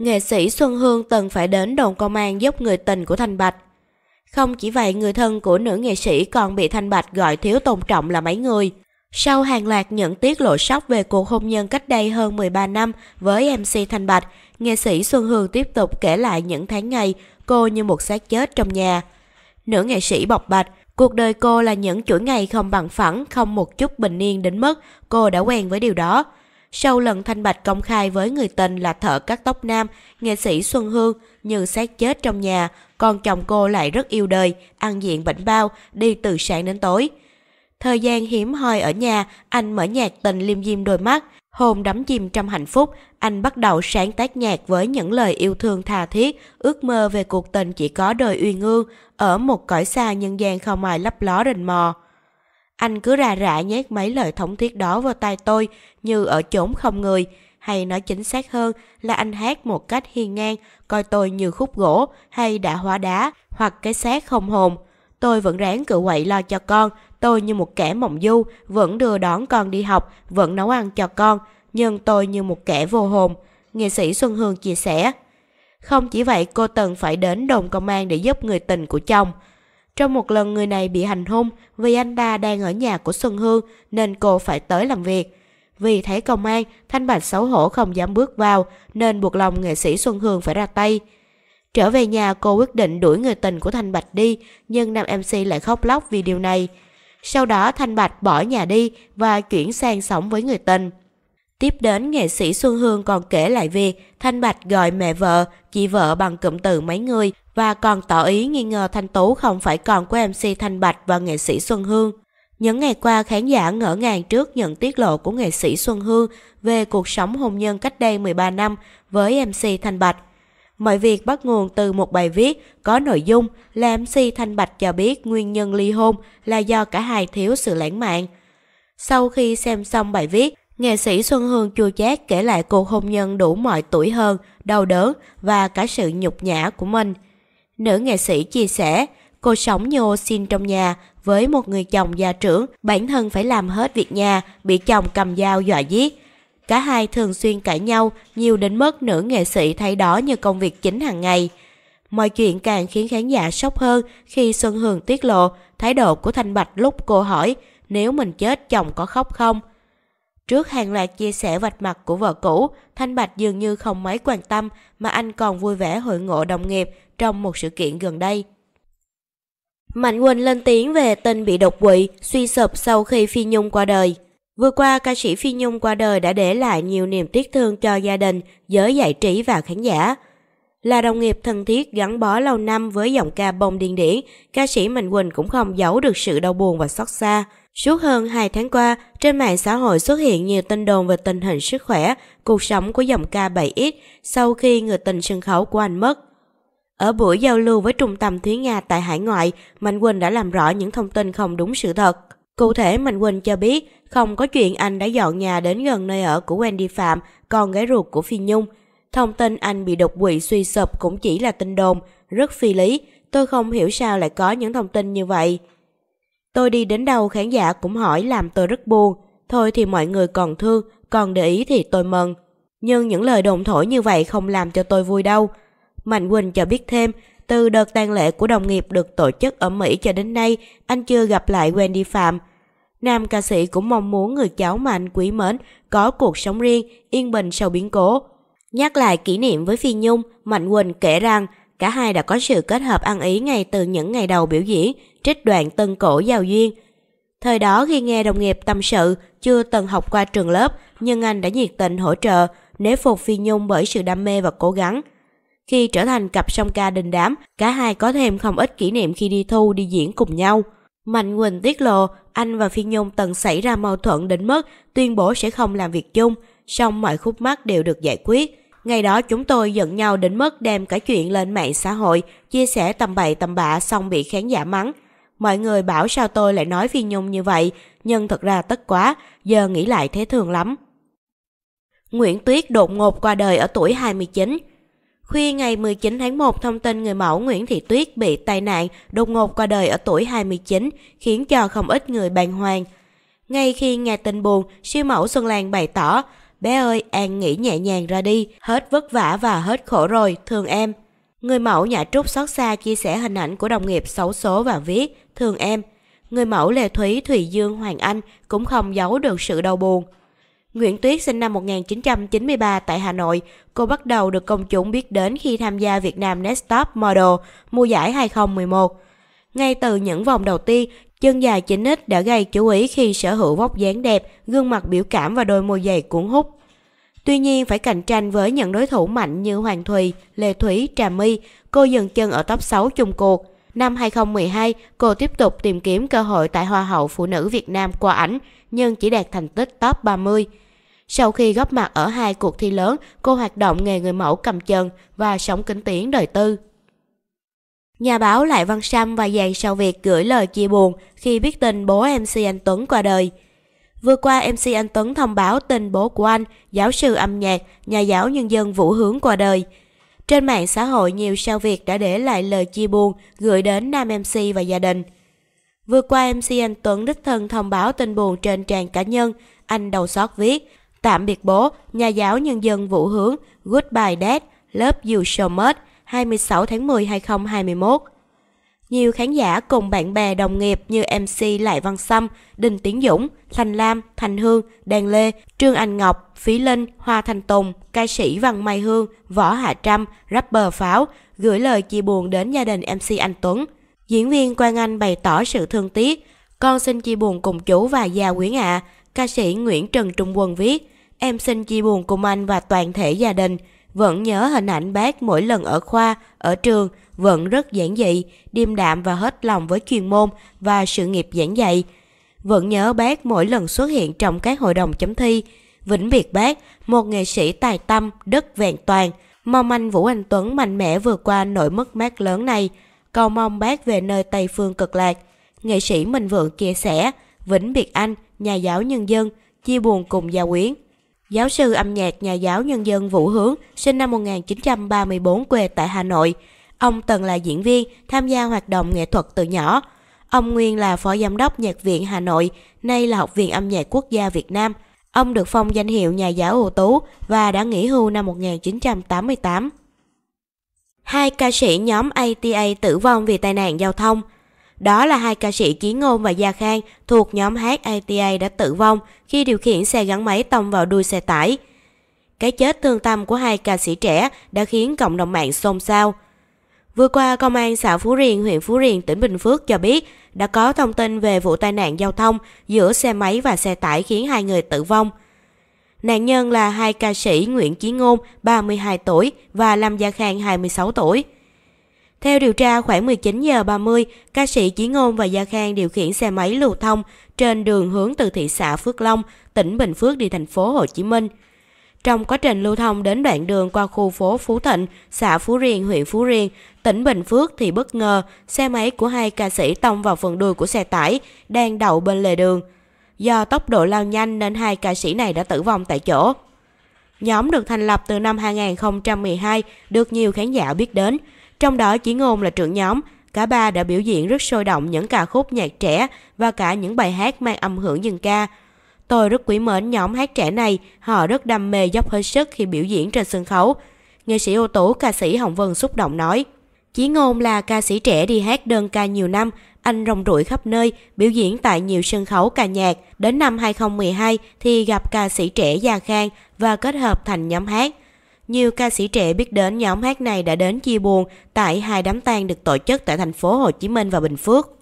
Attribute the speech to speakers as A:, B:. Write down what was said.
A: Nghệ sĩ Xuân Hương từng phải đến đồn công an giúp người tình của Thanh Bạch. Không chỉ vậy, người thân của nữ nghệ sĩ còn bị Thanh Bạch gọi thiếu tôn trọng là mấy người. Sau hàng loạt những tiết lộ sóc về cuộc hôn nhân cách đây hơn 13 năm với MC Thanh Bạch, nghệ sĩ Xuân Hương tiếp tục kể lại những tháng ngày cô như một xác chết trong nhà. Nữ nghệ sĩ bộc bạch, cuộc đời cô là những chuỗi ngày không bằng phẳng, không một chút bình yên đến mức cô đã quen với điều đó. Sau lần thanh bạch công khai với người tình là thợ cắt tóc nam, nghệ sĩ Xuân Hương như xác chết trong nhà, còn chồng cô lại rất yêu đời, ăn diện bảnh bao, đi từ sáng đến tối. Thời gian hiếm hoi ở nhà, anh mở nhạc tình liêm diêm đôi mắt, hồn đắm chìm trong hạnh phúc, anh bắt đầu sáng tác nhạc với những lời yêu thương tha thiết, ước mơ về cuộc tình chỉ có đời uyên ương ở một cõi xa nhân gian không ai lấp ló rình mò. Anh cứ rà rả nhét mấy lời thống thiết đó vào tai tôi như ở chốn không người, hay nói chính xác hơn là anh hát một cách hiên ngang, coi tôi như khúc gỗ hay đã hóa đá hoặc cái xác không hồn. Tôi vẫn ráng cự quậy lo cho con, tôi như một kẻ mộng du, vẫn đưa đón con đi học, vẫn nấu ăn cho con, nhưng tôi như một kẻ vô hồn. Nghệ sĩ Xuân Hương chia sẻ. Không chỉ vậy, cô Tần phải đến đồn công an để giúp người tình của chồng. Trong một lần người này bị hành hung vì anh ta đang ở nhà của Xuân Hương nên cô phải tới làm việc. Vì thấy công an, Thanh Bạch xấu hổ không dám bước vào nên buộc lòng nghệ sĩ Xuân Hương phải ra tay. Trở về nhà cô quyết định đuổi người tình của Thanh Bạch đi nhưng nam MC lại khóc lóc vì điều này. Sau đó Thanh Bạch bỏ nhà đi và chuyển sang sống với người tình. Tiếp đến nghệ sĩ Xuân Hương còn kể lại việc Thanh Bạch gọi mẹ vợ, chị vợ bằng cụm từ mấy người và còn tỏ ý nghi ngờ Thanh Tú không phải con của MC Thanh Bạch và nghệ sĩ Xuân Hương. Những ngày qua khán giả ngỡ ngàng trước những tiết lộ của nghệ sĩ Xuân Hương về cuộc sống hôn nhân cách đây 13 năm với MC Thanh Bạch. Mọi việc bắt nguồn từ một bài viết có nội dung là MC Thanh Bạch cho biết nguyên nhân ly hôn là do cả hai thiếu sự lãng mạn. Sau khi xem xong bài viết, nghệ sĩ Xuân Hương chua chát kể lại cuộc hôn nhân đủ mọi tuổi hơn, đau đớn và cả sự nhục nhã của mình – Nữ nghệ sĩ chia sẻ, cô sống như ô xin trong nhà với một người chồng gia trưởng, bản thân phải làm hết việc nhà, bị chồng cầm dao dọa giết. Cả hai thường xuyên cãi nhau, nhiều đến mức nữ nghệ sĩ thấy đó như công việc chính hàng ngày. Mọi chuyện càng khiến khán giả sốc hơn khi Xuân hương tiết lộ thái độ của Thanh Bạch lúc cô hỏi nếu mình chết chồng có khóc không – Trước hàng loạt chia sẻ vạch mặt của vợ cũ, Thanh Bạch dường như không mấy quan tâm mà anh còn vui vẻ hội ngộ đồng nghiệp trong một sự kiện gần đây. Mạnh Quỳnh lên tiếng về tin bị đột quỵ, suy sụp sau khi Phi Nhung qua đời. Vừa qua, ca sĩ Phi Nhung qua đời đã để lại nhiều niềm tiếc thương cho gia đình, giới giải trí và khán giả. Là đồng nghiệp thân thiết gắn bó lâu năm với giọng ca bông điên điển, ca sĩ Mạnh Quỳnh cũng không giấu được sự đau buồn và xót xa. Suốt hơn 2 tháng qua, trên mạng xã hội xuất hiện nhiều tin đồn về tình hình sức khỏe, cuộc sống của giọng ca 7X sau khi người tình sân khấu của anh mất. Ở buổi giao lưu với trung tâm Thúy Nga tại hải ngoại, Mạnh Quỳnh đã làm rõ những thông tin không đúng sự thật. Cụ thể, Mạnh Quỳnh cho biết không có chuyện anh đã dọn nhà đến gần nơi ở của Wendy Phạm, con gái ruột của Phi Nhung. Thông tin anh bị đột quỵ suy sụp cũng chỉ là tin đồn, rất phi lý. Tôi không hiểu sao lại có những thông tin như vậy. Tôi đi đến đâu khán giả cũng hỏi làm tôi rất buồn. Thôi thì mọi người còn thương, còn để ý thì tôi mừng. Nhưng những lời đồn thổi như vậy không làm cho tôi vui đâu. Mạnh Quỳnh cho biết thêm, từ đợt tang lễ của đồng nghiệp được tổ chức ở Mỹ cho đến nay, anh chưa gặp lại Wendy Phạm. Nam ca sĩ cũng mong muốn người cháu mà anh quý mến có cuộc sống riêng, yên bình sau biến cố. Nhắc lại kỷ niệm với Phi Nhung, Mạnh Quỳnh kể rằng cả hai đã có sự kết hợp ăn ý ngay từ những ngày đầu biểu diễn, trích đoạn tân cổ giao duyên. Thời đó khi nghe đồng nghiệp tâm sự, chưa từng học qua trường lớp, nhưng anh đã nhiệt tình hỗ trợ, nể phục Phi Nhung bởi sự đam mê và cố gắng. Khi trở thành cặp song ca đình đám, cả hai có thêm không ít kỷ niệm khi đi thu đi diễn cùng nhau. Mạnh Quỳnh tiết lộ anh và Phi Nhung từng xảy ra mâu thuẫn đến mức tuyên bố sẽ không làm việc chung, song mọi khúc mắc đều được giải quyết. Ngày đó chúng tôi giận nhau đến mức đem cả chuyện lên mạng xã hội, chia sẻ tầm bậy tầm bạ xong bị khán giả mắng. Mọi người bảo sao tôi lại nói Phi Nhung như vậy, nhưng thật ra tất quá, giờ nghĩ lại thế thường lắm. Nguyễn Tuyết đột ngột qua đời ở tuổi 29. Khuya ngày 19 tháng 1 thông tin người mẫu Nguyễn Thị Tuyết bị tai nạn đột ngột qua đời ở tuổi 29 khiến cho không ít người bàng hoàng. Ngay khi nghe tin buồn, siêu mẫu Xuân Lan bày tỏ Bé ơi, An nghĩ nhẹ nhàng ra đi, hết vất vả và hết khổ rồi, thương em. Người mẫu Nhã Trúc xót xa chia sẻ hình ảnh của đồng nghiệp xấu số và viết, thương em. Người mẫu Lê Thúy, Thùy Dương, Hoàng Anh cũng không giấu được sự đau buồn. Nguyễn Tuyết sinh năm 1993 tại Hà Nội. Cô bắt đầu được công chúng biết đến khi tham gia Việt Nam Next Top Model mùa giải 2011. Ngay từ những vòng đầu tiên, Chân dài 9x đã gây chú ý khi sở hữu vóc dáng đẹp, gương mặt biểu cảm và đôi môi dày cuốn hút. Tuy nhiên phải cạnh tranh với những đối thủ mạnh như Hoàng Thùy, Lê Thúy, Trà My, cô dừng chân ở top 6 chung cuộc. Năm 2012, cô tiếp tục tìm kiếm cơ hội tại Hoa hậu Phụ nữ Việt Nam qua ảnh, nhưng chỉ đạt thành tích top 30. Sau khi góp mặt ở hai cuộc thi lớn, cô hoạt động nghề người mẫu cầm chân và sống kinh tiến đời tư. Nhà báo Lại Văn Sam và dàn sau việc gửi lời chia buồn khi biết tin bố MC Anh Tuấn qua đời. Vừa qua, MC Anh Tuấn thông báo tin bố của anh, giáo sư âm nhạc, nhà giáo nhân dân Vũ Hướng qua đời. Trên mạng xã hội, nhiều sao Việt đã để lại lời chia buồn gửi đến nam MC và gia đình. Vừa qua, MC Anh Tuấn đích thân thông báo tin buồn trên trang cá nhân. Anh đầu xót viết, tạm biệt bố, nhà giáo nhân dân Vũ Hướng, goodbye dad, love you so much. 26 tháng 10 2021. Nhiều khán giả cùng bạn bè đồng nghiệp như MC Lại Văn Sâm, Đình Tiến Dũng, Thành Lam, Thành Hương, Đàn Lê, Trương Anh Ngọc, Phí Linh, Hoa Thành Tùng, ca sĩ Văn Mai Hương, Võ Hạ Trâm, rapper Pháo gửi lời chia buồn đến gia đình MC Anh Tuấn. Diễn viên Quang Anh bày tỏ sự thương tiếc. Con xin chia buồn cùng chú và gia quyến ạ. À. Ca sĩ Nguyễn Trần Trung Quân viết, em xin chia buồn cùng anh và toàn thể gia đình. Vẫn nhớ hình ảnh bác mỗi lần ở khoa, ở trường vẫn rất giản dị, điềm đạm và hết lòng với chuyên môn và sự nghiệp giảng dạy. Vẫn nhớ bác mỗi lần xuất hiện trong các hội đồng chấm thi. Vĩnh biệt bác, một nghệ sĩ tài tâm, đất vẹn toàn. Mong anh Vũ Anh Tuấn mạnh mẽ vượt qua nỗi mất mát lớn này. Cầu mong bác về nơi Tây Phương cực lạc. Nghệ sĩ Minh Vượng chia sẻ, vĩnh biệt anh, nhà giáo nhân dân, chia buồn cùng gia quyến. Giáo sư âm nhạc nhà giáo nhân dân Vũ Hướng, sinh năm 1934 quê tại Hà Nội. Ông từng là diễn viên, tham gia hoạt động nghệ thuật từ nhỏ. Ông Nguyên là phó giám đốc nhạc viện Hà Nội, nay là Học viện âm nhạc quốc gia Việt Nam. Ông được phong danh hiệu nhà giáo ưu tú và đã nghỉ hưu năm 1988. Hai ca sĩ nhóm ATA tử vong vì tai nạn giao thông – đó là hai ca sĩ Kiến Ngôn và Gia Khang thuộc nhóm hát ATA đã tử vong khi điều khiển xe gắn máy tông vào đuôi xe tải. Cái chết thương tâm của hai ca sĩ trẻ đã khiến cộng đồng mạng xôn xao. Vừa qua, Công an xã Phú Riềng, huyện Phú Riềng, tỉnh Bình Phước cho biết đã có thông tin về vụ tai nạn giao thông giữa xe máy và xe tải khiến hai người tử vong. Nạn nhân là hai ca sĩ Nguyễn Chí Ngôn, 32 tuổi và Lâm Gia Khang, 26 tuổi. Theo điều tra, khoảng 19 giờ 30, ca sĩ Chí Ngôn và Gia Khang điều khiển xe máy lưu thông trên đường hướng từ thị xã Phước Long, tỉnh Bình Phước đi thành phố Hồ Chí Minh. Trong quá trình lưu thông đến đoạn đường qua khu phố Phú Thịnh, xã Phú Riêng, huyện Phú Riêng, tỉnh Bình Phước thì bất ngờ xe máy của hai ca sĩ tông vào phần đuôi của xe tải đang đậu bên lề đường. Do tốc độ lao nhanh nên hai ca sĩ này đã tử vong tại chỗ. Nhóm được thành lập từ năm 2012 được nhiều khán giả biết đến – trong đó chỉ ngôn là trưởng nhóm, cả ba đã biểu diễn rất sôi động những ca khúc nhạc trẻ và cả những bài hát mang âm hưởng dân ca. Tôi rất quý mến nhóm hát trẻ này, họ rất đam mê dốc hết sức khi biểu diễn trên sân khấu. Nghệ sĩ ưu tú ca sĩ Hồng Vân xúc động nói. Chí Ngôn là ca sĩ trẻ đi hát đơn ca nhiều năm, anh rong ruổi khắp nơi, biểu diễn tại nhiều sân khấu ca nhạc. Đến năm 2012 thì gặp ca sĩ trẻ Gia Khang và kết hợp thành nhóm hát. Nhiều ca sĩ trẻ biết đến nhóm hát này đã đến chia buồn tại hai đám tang được tổ chức tại thành phố Hồ Chí Minh và Bình Phước.